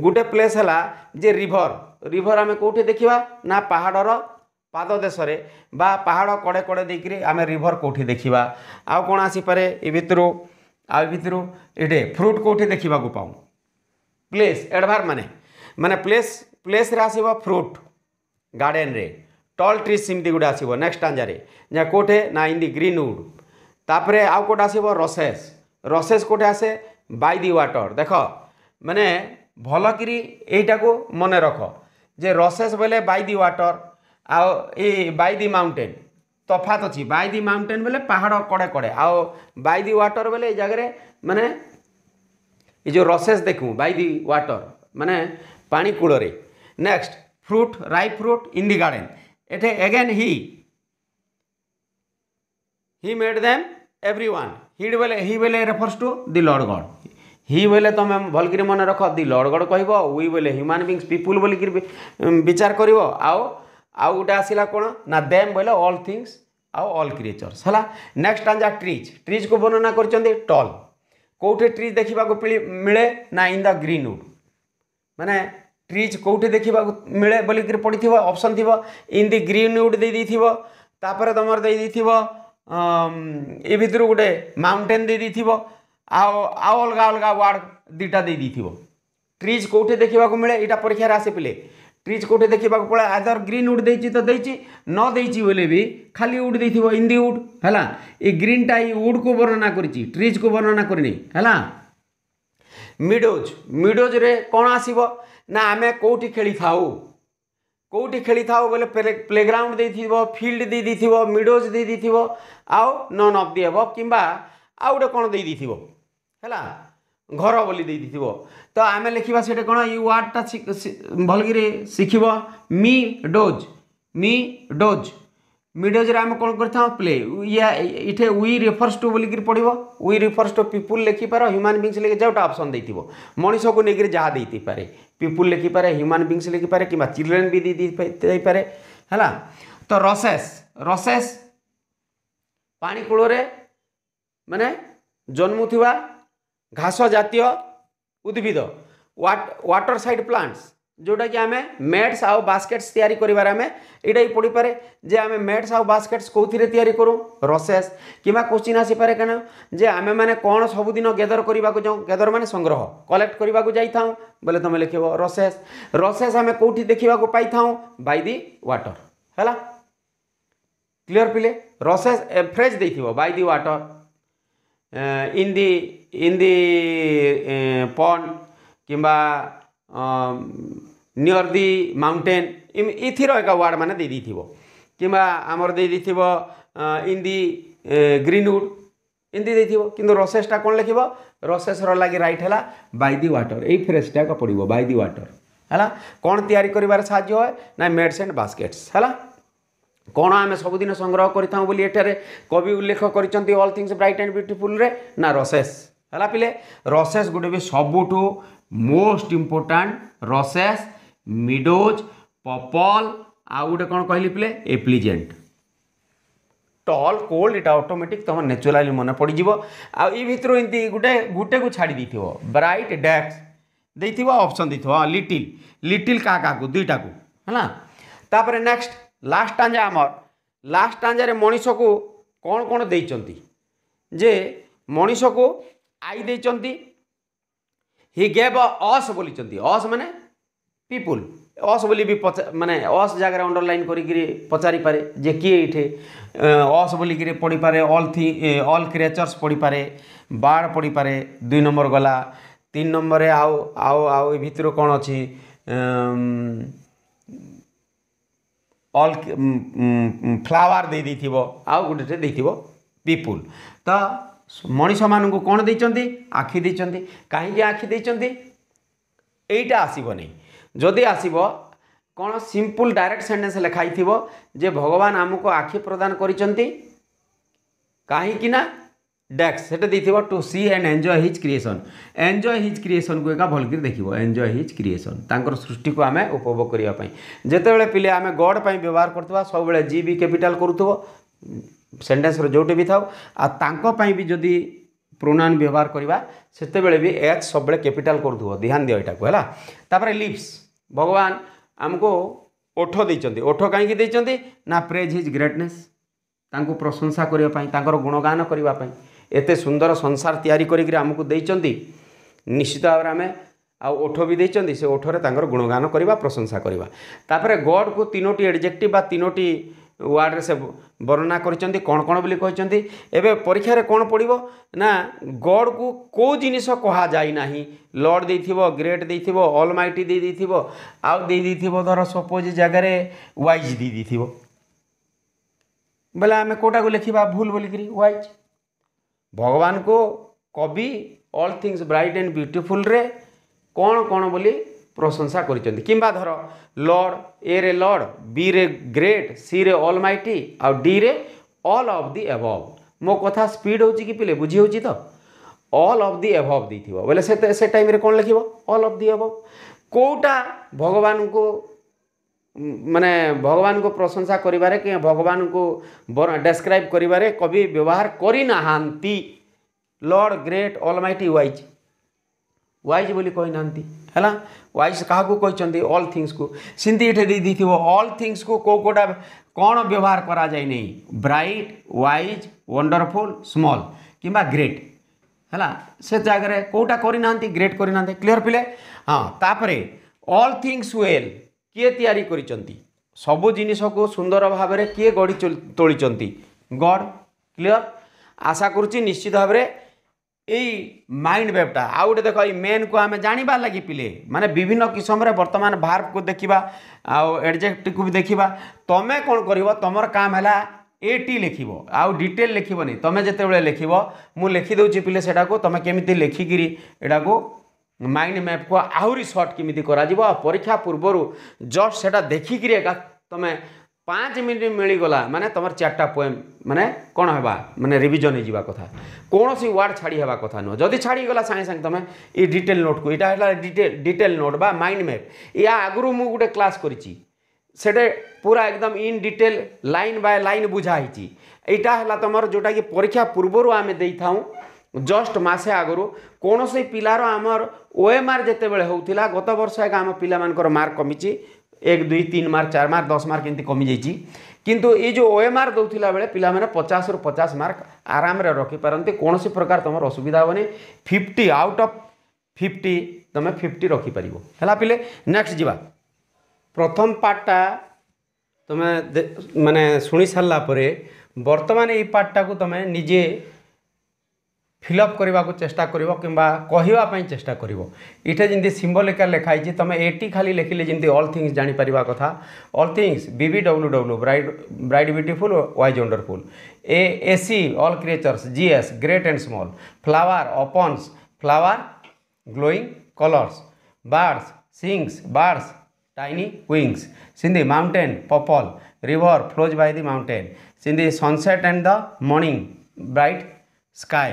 गोटे प्लेस है जे रिभर रिभर आम कौटे देखा ना पहाड़ पादेश पहाड़ कड़े कड़े देकर आम रिभर कौटी देखा आउ कौन आसीपे यूर आर ये फ्रुट कौटे देखा पाऊँ प्लेस एडभार मान मान प्लेस प्लेस आसब फ्रुट गार्डेन रे ଟଲ୍ ଟ୍ରିଜ୍ ସେମିତି ଗୋଟେ ଆସିବ ନେକ୍ସଟ ଟାଞ୍ଜାରେ ଯେ କୋଉଠେ ନା ଇନ୍ ଦି ଗ୍ରୀନଉଡ଼ ତାପରେ ଆଉ କୋଉଟା ଆସିବ ରସେସ୍ ରସେସ୍ କୋଉଠେ ଆସେ ବାଇ ଦି ୱାଟର ଦେଖ ମାନେ ଭଲକିରି ଏଇଟାକୁ ମନେ ରଖ ଯେ ରସେସ୍ ବୋଇଲେ ବାଇ ଦି ୱାଟର ଆଉ ଏ ବାଇ ଦି ମାଉଣ୍ଟେନ୍ ତଫାତ ଅଛି ବାଇ ଦି ମାଉଣ୍ଟେନ୍ ବୋଲେ ପାହାଡ଼ କଡ଼େ କଡ଼େ ଆଉ ବାଇ ଦି ୱାଟର ବୋଲେ ଏଇ ଜାଗାରେ ମାନେ ଏ ଯେଉଁ ରସେସ୍ ଦେଖୁ ବାଇ ଦି ୱାଟର ମାନେ ପାଣି କୂଳରେ next fruit ripe fruit in the garden येथे again he he made them every one हिड बेले हि बेले रेफर्स टू दि लर्ड गड হি বলে তুমি ভালকি মনে রখ দি লড়গড় কহব উই বলে হ্যুমান বিংস পিপুল বলি বিচার করব আও আও গোটে আসিলা কোণ না দেম বলে অল থিংস আও অল ক্রিয়েচর্স হলা নেক্সট আঞ্জা ট্রিজ ট্রিজ কু বর্ণনা করছেন টল কোটি ট্রিজ দেখা মিলে না ইন দ গ্রিন উড মানে ट्रीज कौटे देखा मिले बोल पड़ी थी ऑप्शन थी इन दि ग्रीन गोटे देपर तुम ये भितर गोटे माउंटेन दे आउ आउ अलग अलग वार्ड दुटा दे ट्रीज कौटे देखा मिले यहाँ परीक्षार आसे पे ट्रीज कौटे देखा पड़े आदर ग्रीन उड दे तो दे नदे बोले भी खाली उड दे इंदी उड है ये ग्रीन ये उड को वर्णना कर ट्रीज को वर्णना करनी है मिडोज मिडोज रे कौन आसब ନା ଆମେ କେଉଁଠି ଖେଳିଥାଉ କେଉଁଠି ଖେଳିଥାଉ ବୋଲେ ପ୍ଲେଗ୍ରାଉଣ୍ଡ ଦେଇଥିବ ଫିଲ୍ଡ ଦେଇଦେଇଥିବ ମିଡ଼ୋଜ୍ ଦେଇଦେଇଥିବ ଆଉ ନନ୍ ଅଫ୍ ଦି ହେବ କିମ୍ବା ଆଉ ଗୋଟେ କ'ଣ ଦେଇଦେଇଥିବ ହେଲା ଘର ବୋଲି ଦେଇଦେଇଥିବ ତ ଆମେ ଲେଖିବା ସେଇଟା କ'ଣ ଏଇ ୱାର୍ଡ଼ଟା ଭଲକିରି ଶିଖିବ ମି ଡୋଜ୍ ମି ଡୋଜ୍ मिडज आम कौन कर प्ले इटे वी रेफर्स टू बोलिक पढ़ वी रेफर्स टू पीपुल लिखिपार ह्यूमान बींगस लिखे जाए अप्सन देव मनीष को लेकर जहाँ दे देपे पीपुल लिखिपे ह्यूमान बींगस लिखिपे कि चिल्ड्रेन भी देपे है तो रसेस रसेस पाकूल मैंने जन्मु घास जय उद्भिद वाटर सैड प्लांट्स ଯେଉଁଟାକି ଆମେ ମେଟ୍ସ ଆଉ ବାସ୍କେଟ୍ସ ତିଆରି କରିବାରେ ଆମେ ଏଇଟା ବି ପଡ଼ିପାରେ ଯେ ଆମେ ମେଟ୍ସ ଆଉ ବାସ୍କେଟ୍ସ କେଉଁଥିରେ ତିଆରି କରୁ ରସେସ୍ କିମ୍ବା କୋଶ୍ଚିନ୍ ଆସିପାରେ କାରଣ ଯେ ଆମେମାନେ କ'ଣ ସବୁଦିନ ଗେଦର କରିବାକୁ ଯାଉ ଗେଦର ମାନେ ସଂଗ୍ରହ କଲେକ୍ଟ କରିବାକୁ ଯାଇଥାଉ ବୋଲେ ତୁମେ ଲେଖିବ ରସେସ୍ ରସେସ୍ ଆମେ କେଉଁଠି ଦେଖିବାକୁ ପାଇଥାଉ ବାଇ ଦି ୱାଟର ହେଲା କ୍ଲିଅର୍ ପିଲେ ରସେସ୍ ଏଭ୍ରେଜ୍ ଦେଇଥିବ by the water in the in the pond କିମ୍ବା ନିଅର୍ ଦି ମାଉଣ୍ଟେନ୍ ଏଥିର ଏକା ୱାର୍ଡ଼ ମାନେ ଦେଇଦେଇଥିବ କିମ୍ବା ଆମର ଦେଇଦେଇଥିବ ଇନ୍ ଦି ଗ୍ରୀନଉଡ଼୍ ଏମିତି ଦେଇଥିବ କିନ୍ତୁ ରସେସ୍ଟା କ'ଣ ଲେଖିବ ରସେସ୍ର ଲାଗି ରାଇଟ୍ ହେଲା ବାଇ ଦି ୱାଟର୍ ଏଇ ଫ୍ରେଜ୍ଟା ଏକା ପଡ଼ିବ ବାଇ ଦି ୱାଟର୍ ହେଲା କ'ଣ ତିଆରି କରିବାରେ ସାହାଯ୍ୟ ହୁଏ ନା ମେଡ଼୍ସ ଆଣ୍ଡ ବାସ୍କେଟ୍ସ ହେଲା କ'ଣ ଆମେ ସବୁଦିନ ସଂଗ୍ରହ କରିଥାଉ ବୋଲି ଏଠାରେ କବି ଉଲ୍ଲେଖ କରିଛନ୍ତି ଅଲ୍ ଥିଙ୍ଗସ୍ ବ୍ରାଇଟ୍ ଆଣ୍ଡ ବ୍ୟୁଟିଫୁଲ୍ରେ ନା ରସେସ୍ ହେଲା ପିଲେ ରସେସ୍ ଗୋଟେ ବି ସବୁଠୁ most important roses meadows purple ଆଉ ଗୋଟେ କ'ଣ କହିଲି ପିଲେ ଏପ୍ଲିଜେଣ୍ଟ ଟଲ୍ କୋଲ୍ଡ ଏଇଟା ଅଟୋମେଟିକ୍ ତୁମ ନ୍ୟାଚୁରାଲି ମନେ ପଡ଼ିଯିବ ଆଉ ଏ ଭିତରୁ ଏମିତି ଗୋଟେ ଗୋଟେକୁ ଛାଡ଼ି ଦେଇଥିବ ବ୍ରାଇଟ୍ ଡ୍ୟାକ୍ସ ଦେଇଥିବ ଅପସନ୍ ଦେଇଥିବ ହଁ ଲିଟିଲ୍ ଲିଟିଲ୍ କାହା କାହାକୁ ଦୁଇଟାକୁ ହେଲା ତାପରେ ନେକ୍ସଟ ଲାଷ୍ଟ ଟାଞ୍ଜା ଆମର ଲାଷ୍ଟ ଟାଞ୍ଜାରେ ମଣିଷକୁ କ'ଣ କ'ଣ ଦେଇଛନ୍ତି ଯେ ମଣିଷକୁ ଆଇ ଦେଇଛନ୍ତି ହି ଗେଭ୍ ଅସ୍ ବୋଲିଛନ୍ତି ଅସ୍ ମାନେ ପିପୁଲ୍ ଅସ୍ ବୋଲି ବି ମାନେ ଅସ୍ ଜାଗାରେ ଅଣ୍ଡରଲାଇନ୍ କରିକିରି ପଚାରିପାରେ ଯେ କିଏ ଏଇଠି ଅସ୍ ବୋଲିକିରି ପଢ଼ିପାରେ ଅଲ୍ ଥି ଅଲ୍ କ୍ରିଏଚର୍ସ ପଢ଼ିପାରେ ବାର୍ଡ଼ ପଢ଼ିପାରେ ଦୁଇ ନମ୍ବର ଗଲା ତିନି ନମ୍ବରରେ ଆଉ ଆଉ ଆଉ ଏ ଭିତରୁ କ'ଣ ଅଛି ଅଲ୍ ଫ୍ଲାୱାର୍ ଦେଇ ଦେଇଥିବ ଆଉ ଗୋଟେଟେ ଦେଇଥିବ ପିପୁଲ୍ ତ ମଣିଷମାନଙ୍କୁ କ'ଣ ଦେଇଛନ୍ତି ଆଖି ଦେଇଛନ୍ତି କାହିଁକି ଆଖି ଦେଇଛନ୍ତି ଏଇଟା ଆସିବନି ଯଦି ଆସିବ କ'ଣ ସିମ୍ପୁଲ୍ ଡାଇରେକ୍ଟ ସେଣ୍ଟେନ୍ସ ଲେଖା ହେଇଥିବ ଯେ ଭଗବାନ ଆମକୁ ଆଖି ପ୍ରଦାନ କରିଛନ୍ତି କାହିଁକି ନା ଡେକ୍ସ ସେଟା ଦେଇଥିବ to see and enjoy his creation enjoy his କ୍ରିଏସନ୍କୁ ଏକା ଭଲକିରି ଦେଖିବ ଏନ୍ଜୟ ହିଜ୍ କ୍ରିଏସନ୍ ତାଙ୍କର ସୃଷ୍ଟିକୁ ଆମେ ଉପଭୋଗ କରିବା ପାଇଁ ଯେତେବେଳେ ପିଲେ ଆମେ ଗଡ଼୍ ପାଇଁ ବ୍ୟବହାର କରୁଥିବା ସବୁବେଳେ ଜି ବି କ୍ୟାପିଟାଲ୍ କରୁଥିବ ସେଣ୍ଟେନ୍ସର ଯେଉଁଠି ବି ଥାଉ ଆଉ ତାଙ୍କ ପାଇଁ ବି ଯଦି ପ୍ରୋନାଉନ୍ ବ୍ୟବହାର କରିବା ସେତେବେଳେ ବି ଏଚ୍ ସବୁବେଳେ କ୍ୟାପିଟାଲ୍ କରୁଥିବ ଧ୍ୟାନ ଦିଅ ଏଇଟାକୁ ହେଲା ତାପରେ ଲିପ୍ସ ଭଗବାନ ଆମକୁ ଓଠ ଦେଇଛନ୍ତି ଓଠ କାହିଁକି ଦେଇଛନ୍ତି ନା ପ୍ରେଜ୍ ହିଜ୍ ଗ୍ରେଟନେସ୍ ତାଙ୍କୁ ପ୍ରଶଂସା କରିବା ପାଇଁ ତାଙ୍କର ଗୁଣଗାନ କରିବା ପାଇଁ ଏତେ ସୁନ୍ଦର ସଂସାର ତିଆରି କରିକିରି ଆମକୁ ଦେଇଛନ୍ତି ନିଶ୍ଚିତ ଭାବରେ ଆମେ ଆଉ ଓଠ ବି ଦେଇଛନ୍ତି ସେ ଓଠରେ ତାଙ୍କର ଗୁଣଗାନ କରିବା ପ୍ରଶଂସା କରିବା ତାପରେ ଗଡ଼୍କୁ ତିନୋଟି ଏଡ଼ଜେକ୍ଟିଭ୍ ବା ତିନୋଟି ୱାର୍ଡ଼ରେ ସେ ବର୍ଣ୍ଣନା କରିଛନ୍ତି କ'ଣ କ'ଣ ବୋଲି କହିଛନ୍ତି ଏବେ ପରୀକ୍ଷାରେ କ'ଣ ପଡ଼ିବ ନା ଗଡ଼କୁ କେଉଁ ଜିନିଷ କୁହାଯାଇ ନାହିଁ ଲର୍ଡ଼ ଦେଇଥିବ ଗ୍ରେଟ୍ ଦେଇଥିବ ଅଲ୍ ମାଇଟି ଦେଇ ଦେଇଥିବ ଆଉ ଦେଇ ଦେଇଥିବ ଧର ସପୋଜ୍ ଜାଗାରେ ୱାଇଜ୍ ଦେଇ ଦେଇଥିବ ବୋଲେ ଆମେ କେଉଁଟାକୁ ଲେଖିବା ଭୁଲ ବୋଲିକିରି ୱାଇଜ୍ ଭଗବାନଙ୍କୁ କବି ଅଲ୍ ଥିଙ୍ଗସ୍ ବ୍ରାଇଟ୍ ଆଣ୍ଡ ବ୍ୟୁଟିଫୁଲ୍ରେ କ'ଣ କ'ଣ ବୋଲି ପ୍ରଶଂସା କରିଛନ୍ତି କିମ୍ବା ଧର ଲର୍ଡ଼ ଏରେ ଲର୍ଡ଼ ବିରେ ଗ୍ରେଟ୍ ସିରେ ଅଲ୍ ମାଇଟି ଆଉ ଡିରେ ଅଲ୍ ଅଫ୍ ଦି ଏଭବ୍ ମୋ କଥା ସ୍ପିଡ଼୍ ହେଉଛି କି ପିଲେ ବୁଝି ହେଉଛି ତ ଅଲ୍ ଅଫ୍ ଦି ଏଭବ୍ ଦେଇଥିବ ବୋଲେ ସେ ସେ ଟାଇମ୍ରେ କ'ଣ ଲେଖିବ ଅଲ୍ ଅଫ୍ ଦି ଏଭବ୍ କେଉଁଟା ଭଗବାନଙ୍କୁ ମାନେ ଭଗବାନଙ୍କୁ ପ୍ରଶଂସା କରିବାରେ କି ଭଗବାନଙ୍କୁ ଡେସ୍କ୍ରାଇବ୍ କରିବାରେ କବି ବ୍ୟବହାର କରିନାହାନ୍ତି lord great almighty wise wise ବୋଲି କହିନାହାନ୍ତି ହେଲା ୱାଇଜ୍ କାହାକୁ କହିଛନ୍ତି ଅଲ୍ ଥିଙ୍ଗସ୍କୁ ସେମିତି ଏଠି ଦେଇଥିବ ଅଲ୍ ଥିଙ୍ଗସ୍କୁ କେଉଁ କେଉଁଟା କ'ଣ ବ୍ୟବହାର କରାଯାଇନାହିଁ ବ୍ରାଇଟ୍ ୱାଇଜ୍ ୱଣ୍ଡରଫୁଲ୍ ସ୍ମଲ୍ କିମ୍ବା ଗ୍ରେଟ୍ ହେଲା ସେ ଜାଗାରେ କେଉଁଟା କରିନାହାନ୍ତି ଗ୍ରେଟ୍ କରିନାହାନ୍ତି କ୍ଲିଅର୍ ପିଲେ ହଁ ତାପରେ ଅଲ୍ ଥିଙ୍ଗସ୍ ୱେଲ୍ କିଏ ତିଆରି କରିଛନ୍ତି ସବୁ ଜିନିଷକୁ ସୁନ୍ଦର ଭାବରେ କିଏ ଗଢ଼ି ତୋଳିଛନ୍ତି ଗଡ଼ କ୍ଲିଅର୍ ଆଶା କରୁଛି ନିଶ୍ଚିତ ଭାବରେ ଏଇ ମାଇଣ୍ଡ ୱେଭ୍ଟା ଆଉ ଗୋଟେ ଦେଖ ଏଇ ମେନ୍କୁ ଆମେ ଜାଣିବା ଲାଗି ପିଲେ ମାନେ ବିଭିନ୍ନ କିସମରେ ବର୍ତ୍ତମାନ ଭାର୍ବକୁ ଦେଖିବା ଆଉ ଏଡ଼ଜେକ୍ଟକୁ ବି ଦେଖିବା ତମେ କ'ଣ କରିବ ତମର କାମ ହେଲା ଏଟି ଲେଖିବ ଆଉ ଡିଟେଲ୍ ଲେଖିବନି ତମେ ଯେତେବେଳେ ଲେଖିବ ମୁଁ ଲେଖିଦେଉଛି ପିଲେ ସେଟାକୁ ତମେ କେମିତି ଲେଖିକିରି ଏଟାକୁ ମାଇଣ୍ଡ ମ୍ୟାପ୍କୁ ଆହୁରି ସର୍ଟ କେମିତି କରାଯିବ ଆଉ ପରୀକ୍ଷା ପୂର୍ବରୁ ଜଷ୍ଟ ସେଟା ଦେଖିକିରି ଏକା ତମେ পাঁচ মিনিট মিলিগলা মানে তোমার চারটা পোয়েম মানে কোণ হওয়া মানে রিভিজন হয়ে যাওয়া কথা কৌশি ওয়ার্ড ছাড়ি হওয়া কথা নুহ যদি ছাড়ি ছাড়িগলা সাংে সাংে তুমি এই ডিটেল নোটকু এটা হল ডিটেল ডিটেল নোট বা মাইন্ড ম্যাপ ইয়া আগু মু গোটে ক্লাস করেছি সেটা পুরা একদম in detail line by line বুঝা হয়েছি এইটা হল তোমার যেটা কি পরীক্ষা পূর্বরু আমি দিয়ে থাউঁ জস্ট মাসে ଆଗରୁ କୌଣସି পিলার আমার ওএমআর যেতবে ଆର୍ গত বর্ষ ଗତ আমার পিলা ଆମ মার্ক ମାର୍କ एक दुई तीन मार्क चार मार्क दस मार्क एमती कमी जाइए किंतु ये जो आर दौला बेले पे पचास रु पचास मार्क आराम रखिपारती कौन सी प्रकार तुम असुविधा हेनी फिफ्टी आउट अफ फिफ्टी तुम फिफ्टी रखिपार है पे नेक्स्ट जीवा प्रथम पार्टा तुम मानने शुणी सारापर बर्तमान ये पार्टा को तुम निजे ফিলঅপ করা চেষ্টা করব কিংবা কহবাই চেষ্টা করব এটা যেমন সিম্বল একা লেখা হয়েছে তুমি এটি খালি লেখিলে যেমন অল থিংস জাঁপার কথা all things B B W W bright bright beautiful wise wonderful A AC all creatures GS great and small flower opens flower glowing colours birds sings birds tiny wings in the mountain purple river flows by the mountain in the sunset and the morning bright sky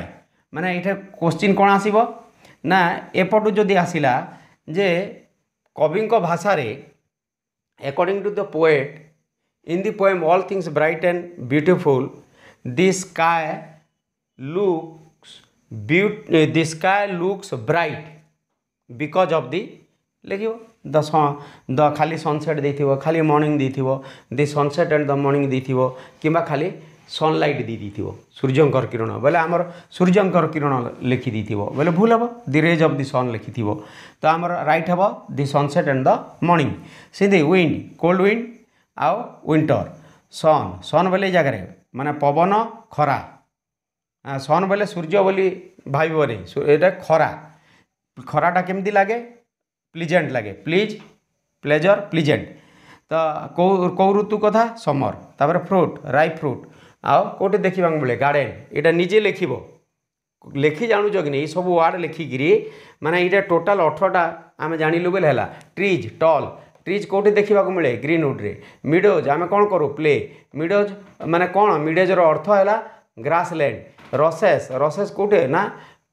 ମାନେ ଏଇଠି କୋଶ୍ଚିନ୍ କ'ଣ ଆସିବ ନା ଏପଟୁ ଯଦି ଆସିଲା ଯେ କବିଙ୍କ ଭାଷାରେ according to the poet in the poem all things bright and beautiful the sky looks the sky looks bright because of the ଲେଖିବ ଦ ଦ ଖାଲି ସନସେଟ୍ ଦେଇଥିବ ଖାଲି ମର୍ଣ୍ଣିଂ ଦେଇଥିବ the sunset and the morning ଦେଇଥିବ କିମ୍ବା ଖାଲି सन्लिट दिदर्ज बोले आम सूर्यको किरण लेखिदियो बोले भुल हे दिज अफ् दि सन् लेखिथ्यो त आम रइट हे the sunset and the morning सिन्ड कोल्ड उइन् आउन्टर सन् सन् बेला जग्गा मलाई पवन खरा सन् बेला सूर्य बोली भाव ए खरा खरा के लागे प्लिजेन्ट लाग प्लिज प्लेजर प्लिजेन्ट त समर त फ्रुट रुट ଆଉ କେଉଁଠି ଦେଖିବା ବୋଲେ ଗାର୍ଡ଼େନ୍ ଏଇଟା ନିଜେ ଲେଖିବ ଲେଖି ଜାଣୁଛ କି ନାହିଁ ଏଇସବୁ ୱାର୍ଡ଼ ଲେଖିକିରି ମାନେ ଏଇଟା ଟୋଟାଲ୍ ଅଠରଟା ଆମେ ଜାଣିଲୁ ବୋଲେ ହେଲା ଟ୍ରିଜ୍ ଟଲ୍ ଟ୍ରିଜ୍ କେଉଁଠି ଦେଖିବାକୁ ମିଳେ ଗ୍ରିନଉଡ଼୍ରେ ମିଡ଼ୋଜ୍ ଆମେ କ'ଣ କରୁ ପ୍ଲେ ମିଡ଼ୋଜ୍ ମାନେ କ'ଣ ମିଡ଼େଜ୍ର ଅର୍ଥ ହେଲା ଗ୍ରାସଲ୍ୟାଣ୍ଡ ରସେସ୍ ରସେସ୍ କେଉଁଠି ନା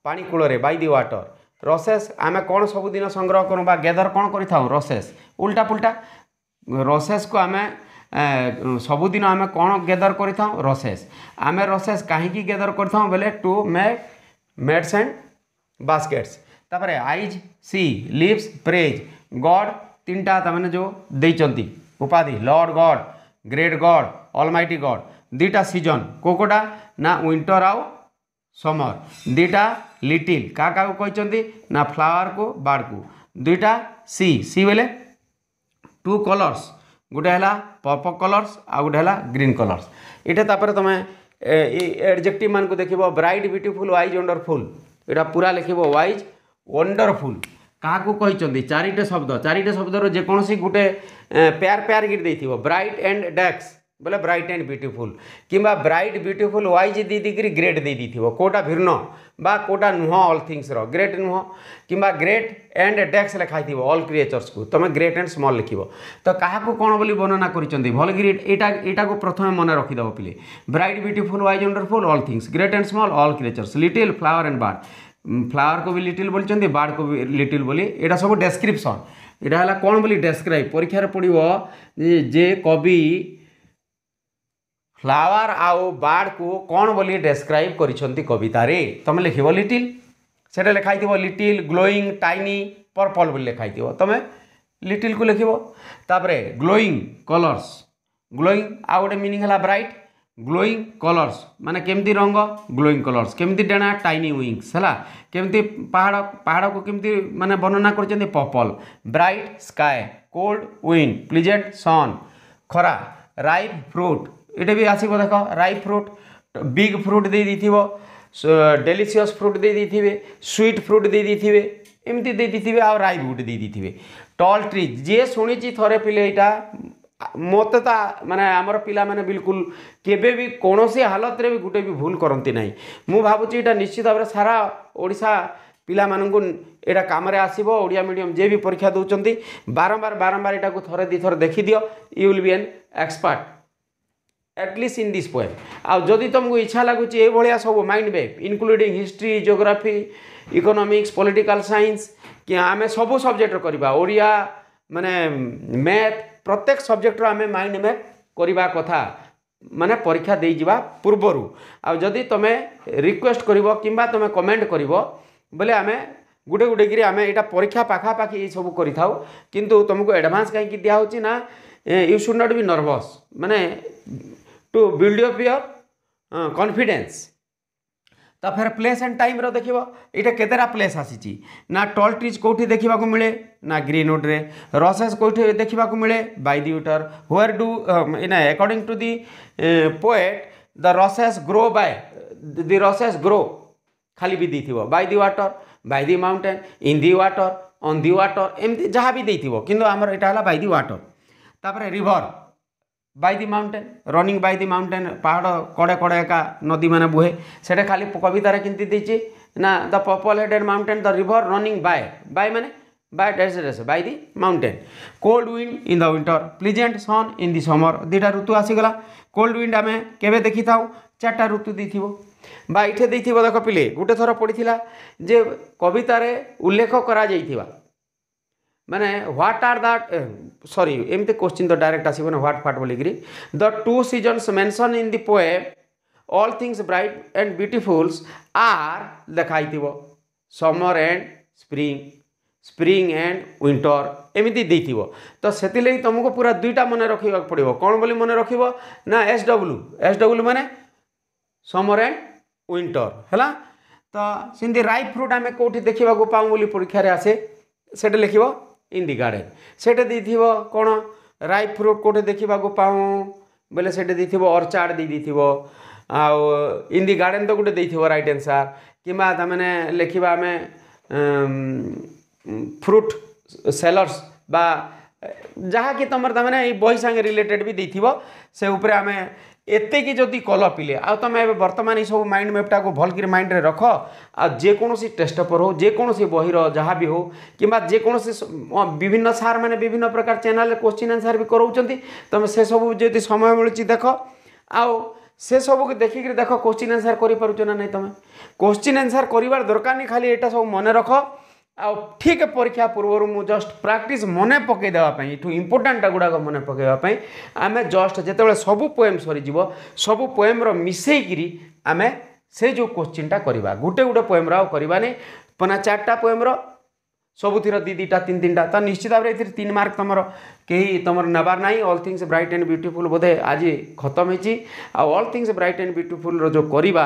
ପାଣିକୂଳରେ ବାଇ ଦି ୱାଟର୍ ରସେସ୍ ଆମେ କ'ଣ ସବୁଦିନ ସଂଗ୍ରହ କରୁ ବା ଗେଦର କ'ଣ କରିଥାଉ ରସେସ୍ ଉଲ୍ଟା ପୁଲ୍ଟା ରସେସ୍କୁ ଆମେ ସବୁଦିନ ଆମେ କ'ଣ ଗେଦର କରିଥାଉ ରସେସ୍ ଆମେ ରସେସ୍ କାହିଁକି ଗେଦର କରିଥାଉ ବୋଲେ to make mats and baskets ତାପରେ ଆଇଜ୍ ସି ଲିପ୍ସ ପ୍ରେଜ୍ ଗଡ୍ ତିନିଟା ତାମାନେ ଯେଉଁ ଦେଇଛନ୍ତି ଉପାଧି ଲର୍ଡ଼ ଗଡ୍ ଗ୍ରେଟ୍ ଗଡ୍ ଅଲମାଇଟି ଗଡ୍ ଦୁଇଟା ସିଜନ୍ କେଉଁ କେଉଁଟା ନା ୱିଣ୍ଟର ଆଉ ସମର୍ ଦୁଇଟା ଲିଟିଲ୍ କାହା କାହାକୁ କହିଛନ୍ତି ନା ଫ୍ଲାୱାର୍କୁ ବାର୍ଡ଼କୁ ଦୁଇଟା ସି ସି ବୋଲେ ଟୁ କଲର୍ସ গোটে হল পর্পল কলর্স আউ গোটে হল গ্রিন কলর্স এটা তাপরে তুমি এডজেক্টিভ মানুষ দেখব ব্রাইট বিউটিফুল ওয়াইজ ওয়ান্ডরফুল এটা পুরা লিখব ওয়াইজ ওয়ান্ডরফুল কাহু কিন্তু চারিটে শব্দ চারিটে শব্দর যেকোন গোটে পেয়ার পেয়ার গিট দিয়ে ব্রাইট এন্ড ডেস্ক बोले ब्राइट एंड ब्यूटीफुल कि ब्राइट ब्यूटीफुल वाइज दीदिकी ग्रेट दे दी थी कौटा भिन्न बा कोटा नुह अल थिंग्स ग्रेट नुह कि ग्रेट एंड डेक्स लिखाई थी अल क्रिएचर्स को तुम ग्रेट एंड स्मल लिख तो क्या तो कौन बोली वर्णना करा को प्रथम मन रखिदेव पे bright beautiful wise wonderful all things great and small all creatures little flower and bird flower को भी लिटिल बोली बार्ड को भी लिटिल बोली यहाँ सब डेस्क्रिप्सन यहाँ है कौन बोली डेस्क्राइब परीक्षार पड़ो जे कवि फ्लावर आउ बार्ड को कौन बोली डेस्क्राइब कर कवित तुम लिख लिटिल से लिखाई लिटिल ग्लोईंग टाइनी पर्पल बोली लिखाई तुम लिटिल को लिख ग्लोईंग कलर्स ग्लोईंग आउ गोटे मिनिंग है ब्राइट ग्लोईंग कलर्स माने केमती रंग ग्लोईंग कलर्स केमती डेणा टाइनी विंग्स है केमती पहाड़ पहाड़ को केमती माने वर्णना कर purple bright sky cold wind pleasant sun खरा राइप फ्रूट ଏଇଟା ବି ଆସିବ ଦେଖ ରାଇ ଫ୍ରୁଟ୍ ବିଗ୍ ଫ୍ରୁଟ୍ ଦେଇଦେଇଥିବ ଡେଲିସିୟସ୍ ଫ୍ରୁଟ୍ ଦେଇଦେଇଥିବେ ସୁଇଟ୍ ଫ୍ରୁଟ୍ ଦେଇଦେଇଥିବେ ଏମିତି ଦେଇଦେଇଥିବେ ଆଉ ରାଇ ଗୋଟେ ଦେଇଦେଇଥିବେ ଟଲ୍ ଟ୍ରି ଯିଏ ଶୁଣିଛି ଥରେ ପିଲେ ଏଇଟା ମୋତେ ତ ମାନେ ଆମର ପିଲାମାନେ ବିଲକୁଲ କେବେ ବି କୌଣସି ହାଲତରେ ବି ଗୋଟେ ବି ଭୁଲ କରନ୍ତି ନାହିଁ ମୁଁ ଭାବୁଛି ଏଇଟା ନିଶ୍ଚିତ ଭାବରେ ସାରା ଓଡ଼ିଶା ପିଲାମାନଙ୍କୁ ଏଇଟା କାମରେ ଆସିବ ଓଡ଼ିଆ ମିଡ଼ିୟମ୍ ଯିଏ ବି ପରୀକ୍ଷା ଦେଉଛନ୍ତି ବାରମ୍ବାର ବାରମ୍ବାର ଏଇଟାକୁ ଥରେ ଦୁଇଥର ଦେଖିଦିଅ you will be an expert at least in this poem आदि तुमको इच्छा लगुच ये सब माइंड वेव including history geography economics political science कि आम सब सब्जेक्ट करवा ओडिया माने मैथ प्रत्येक सब्जेक्टर आम माइंड मैप करवा कथा माने परीक्षा दे जावा पूर्वर आदि तुम्हें रिक्वेस्ट कर कि तुम कमेंट कर बोले आम गुटे गोटे कि आम यहाँ परीक्षा पाखापाखि ये सब कर एडभांस कहीं दिया ना यू सुड नट भी नर्भस मैंने to build up your confidence तो फिर प्लेस एंड टाइम रो देखिबो इटा केतरा प्लेस आसी ना टॉल ट्रीज कोठी देखिबा को मिले ना ग्रीन वुड रे रोसेस कोठी देखिबा को मिले बाय द यूटर हुअर डू in according to the poet the roses grow by the roses grow खाली भी दीथिबो by the water by the mountain in the water on the water एम जहा भी दीथिबो किंतु हमर इटा हला बाय द वाटर तापर river by the mountain running by the mountain ପାହାଡ଼ କଡ଼େ କଡ଼େ ଏକା ନଦୀମାନେ ବୁହେ ସେଇଟା ଖାଲି କବିତାରେ କେମିତି ଦେଇଛି ନା the purple headed mountain the river running by by ମାନେ by dash dash by the mountain cold wind in the winter pleasant sun in the summer দুইটা ঋতু আসিগলা কোল্ড উইন্ড আমি কেবে দেখিথাও চারটা ঋতু দেইথিব বা ইঠে দেইথিব দেখো পিলে গোটে থর পড়িছিলা যে কবিতারে উল্লেখ করা যাইথিবা ମାନେ ହ୍ୱାଟ୍ ଆର୍ ଦ ସରି ଏମିତି କୋଶ୍ଚିନ୍ ତ ଡାଇରେକ୍ଟ ଆସିବନି ହ୍ୱାଟ୍ ଫାଟ୍ ବୋଲିକିରି the two seasons mention in the poem all things bright and beautiful's are ଦେଖାଇଥିବ summer and spring spring and winter ଏମିତି ଦେଇଥିବ ତ ସେଥିଲାଗି ତୁମକୁ ପୁରା ଦୁଇଟା ମନେ ରଖିବାକୁ ପଡ଼ିବ କ'ଣ ବୋଲି ମନେ ରଖିବ ନା ଏସ୍ ଡବ୍ଲୁ ଏସ୍ ଡବ୍ଲୁ ମାନେ ସମର୍ ଆଣ୍ଡ ୱିଣ୍ଟର ହେଲା ତ ସେମିତି ରାଇ ଫ୍ରୁଟ୍ ଆମେ କେଉଁଠି ଦେଖିବାକୁ ପାଉ ବୋଲି ପରୀକ୍ଷାରେ ଆସେ ସେଟା ଲେଖିବ इंडी गार्डेन से कौन रई फ्रुट कौटे देखा पाऊँ बोले से अर्चार्ड दे थो दि गार्डेन तो गोटे रईट एनसर कि लिखा आम फ्रुट सेलर्स जहाँकि तुम तमें बही सागे रिलेटेड भी दे से उपरे ଏତିକି ଯଦି କଲ ପିଲେ ଆଉ ତୁମେ ଏବେ ବର୍ତ୍ତମାନ ଏସବୁ ମାଇଣ୍ଡ ମ୍ୟାପ୍ଟାକୁ ଭଲକିରି ମାଇଣ୍ଡରେ ରଖ ଆଉ ଯେକୌଣସି ଟେଷ୍ଟ ପେପର୍ ହଉ ଯେକୌଣସି ବହିର ଯାହା ବି ହଉ କିମ୍ବା ଯେକୌଣସି ବିଭିନ୍ନ ସାର୍ମାନେ ବିଭିନ୍ନ ପ୍ରକାର ଚ୍ୟାନେଲ୍ରେ କୋଶ୍ଚିନ୍ ଆନ୍ସର୍ ବି କରାଉଛନ୍ତି ତୁମେ ସେସବୁ ଯଦି ସମୟ ମିଳୁଛି ଦେଖ ଆଉ ସେସବୁକୁ ଦେଖିକିରି ଦେଖ କୋଶ୍ଚିନ୍ ଆନ୍ସର୍ କରିପାରୁଛ ନା ନାହିଁ ତୁମେ କୋଶ୍ଚିନ୍ ଆନ୍ସର୍ କରିବାର ଦରକାର ନାହିଁ ଖାଲି ଏଇଟା ସବୁ ମନେ ରଖ ଆଉ ଠିକ୍ ପରୀକ୍ଷା ପୂର୍ବରୁ ମୁଁ ଜଷ୍ଟ ପ୍ରାକ୍ଟିସ୍ ମନେ ପକାଇଦେବା ପାଇଁ ଏଠୁ ଇମ୍ପୋର୍ଟାଣ୍ଟଟା ଗୁଡ଼ାକ ମନେ ପକାଇବା ପାଇଁ ଆମେ ଜଷ୍ଟ ଯେତେବେଳେ ସବୁ ପୋଏମ୍ ସରିଯିବ ସବୁ ପୋଏମ୍ର ମିଶାଇକିରି ଆମେ ସେ ଯେଉଁ କୋଶ୍ଚିନ୍ଟା କରିବା ଗୋଟେ ଗୋଟେ ପୋଏମ୍ର ଆଉ କରିବାନି ମାନେ ଚାରିଟା ପୋଏମ୍ର ସବୁଥିର ଦୁଇ ଦୁଇଟା ତିନି ତିନିଟା ତ ନିଶ୍ଚିତ ଭାବରେ ଏଥିରେ ତିନି ମାର୍କ ତୁମର କେହି ତୁମର ନେବାର ନାହିଁ all things bright and beautiful ବୋଧେ ଆଜି ଖତମ ହେଇଛି ଆଉ ଅଲ୍ ଥିଙ୍ଗସ୍ ବ୍ରାଇଟ୍ ଆଣ୍ଡ ବ୍ୟୁଟିଫୁଲ୍ର ଯେଉଁ କରିବା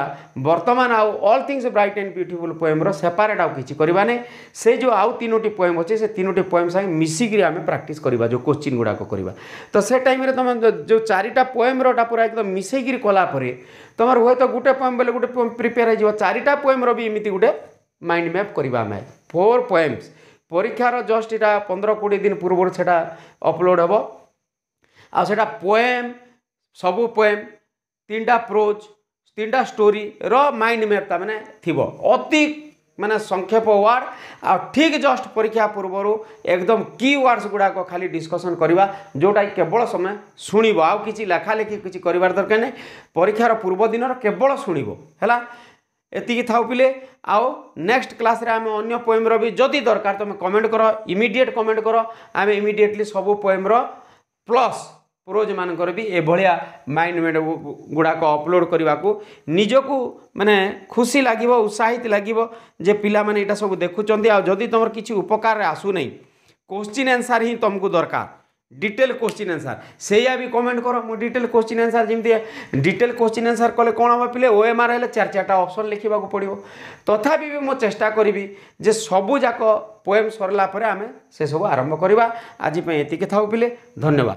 ବର୍ତ୍ତମାନ ଆଉ all things bright and beautiful ପୋଏମ୍ର ସେପାରେଟ୍ ଆଉ କିଛି କରିବା ନାହିଁ ସେ ଯେଉଁ ଆଉ ତିନୋଟି ପୋଏମ୍ ଅଛି ସେ ତିନୋଟି ପୋଏମ୍ ସାଙ୍ଗେ ମିଶିକିରି ଆମେ ପ୍ରାକ୍ଟିସ୍ କରିବା ଯେଉଁ କୋଶ୍ଚିନ୍ ଗୁଡ଼ାକ କରିବା ତ ସେ ଟାଇମ୍ରେ ତୁମେ ଯେଉଁ ଚାରିଟା ପୋଏମ୍ରଟା ପୁରା ଏକଦମ ମିଶେଇକିରି କଲା ପରେ ତୁମର ହୁଏତ ଗୋଟେ ପୋଏମ୍ ବେଲେ ଗୋଟେ ପୋଏମ୍ ପ୍ରିପେୟାର ହେଇଯିବ ଚାରିଟା ପୋଏମ୍ର ବି ଏମିତି ଗୋଟେ ମାଇଣ୍ଡ ମ୍ୟାପ୍ କରିବା ଆମେ ଫୋର୍ ପୋଏମ୍ସ ପରୀକ୍ଷାର ଜଷ୍ଟ ଏଇଟା ପନ୍ଦର କୋଡ଼ିଏ ଦିନ ପୂର୍ବରୁ ସେଇଟା ଅପଲୋଡ଼ ହେବ ଆଉ ସେଇଟା ପୋଏମ୍ ସବୁ ପୋଏମ୍ ତିନିଟା ପ୍ରୋଜ୍ ତିନିଟା ଷ୍ଟୋରିର ମାଇଣ୍ଡ ମ୍ୟାପ୍ ତାମାନେ ଥିବ ଅତି ମାନେ ସଂକ୍ଷେପ ୱାର୍ଡ଼ ଆଉ ଠିକ୍ ଜଷ୍ଟ ପରୀକ୍ଷା ପୂର୍ବରୁ ଏକଦମ କି ୱାର୍ଡ଼ସ ଗୁଡ଼ାକ ଖାଲି ଡିସ୍କସନ୍ କରିବା ଯେଉଁଟାକି କେବଳ ସମୟ ଶୁଣିବ ଆଉ କିଛି ଲେଖାଲେଖି କିଛି କରିବାର ଦରକାର ନାହିଁ ପରୀକ୍ଷାର ପୂର୍ବ ଦିନର କେବଳ ଶୁଣିବ ହେଲା ଏତିକି ଥାଉ ପିଲେ ଆଉ ନେକ୍ସଟ କ୍ଲାସ୍ରେ ଆମେ ଅନ୍ୟ ପୋଏମ୍ର ବି ଯଦି ଦରକାର ତୁମେ କମେଣ୍ଟ କର ଇମିଡ଼ିଏଟ୍ କମେଣ୍ଟ କର ଆମେ ଇମିଡ଼ିଏଟଲି ସବୁ ପୋଏମ୍ର ପ୍ଲସ୍ ପ୍ରୋଜ୍ମାନଙ୍କର ବି ଏଭଳିଆ ମାଇଣ୍ଡ ମେଡ଼ ଗୁଡ଼ାକ ଅପଲୋଡ଼ କରିବାକୁ ନିଜକୁ ମାନେ ଖୁସି ଲାଗିବ ଉତ୍ସାହିତ ଲାଗିବ ଯେ ପିଲାମାନେ ଏଇଟା ସବୁ ଦେଖୁଛନ୍ତି ଆଉ ଯଦି ତୁମର କିଛି ଉପକାରରେ ଆସୁନାହିଁ କୋଶ୍ଚିନ୍ ଆନ୍ସର୍ ହିଁ ତୁମକୁ ଦରକାର ডিটেল কোশ্চিন আনসার সেইয়া বি কমেন্ট কর মু ডিটেল কোশ্চিন আনসার যেমি ডিটেল কোশ্চিন আনসার কলে কোণ হব পিলে ও এম আর হলে চার চারটা অপসন লিখবা পড়ব তথাপি বি মু চেষ্টা করবি যে সবু যাক পোয়েম সরলা পরে আমি সেসব আরম্ভ করা আজপে এতিকি থাও পিলে ধন্যবাদ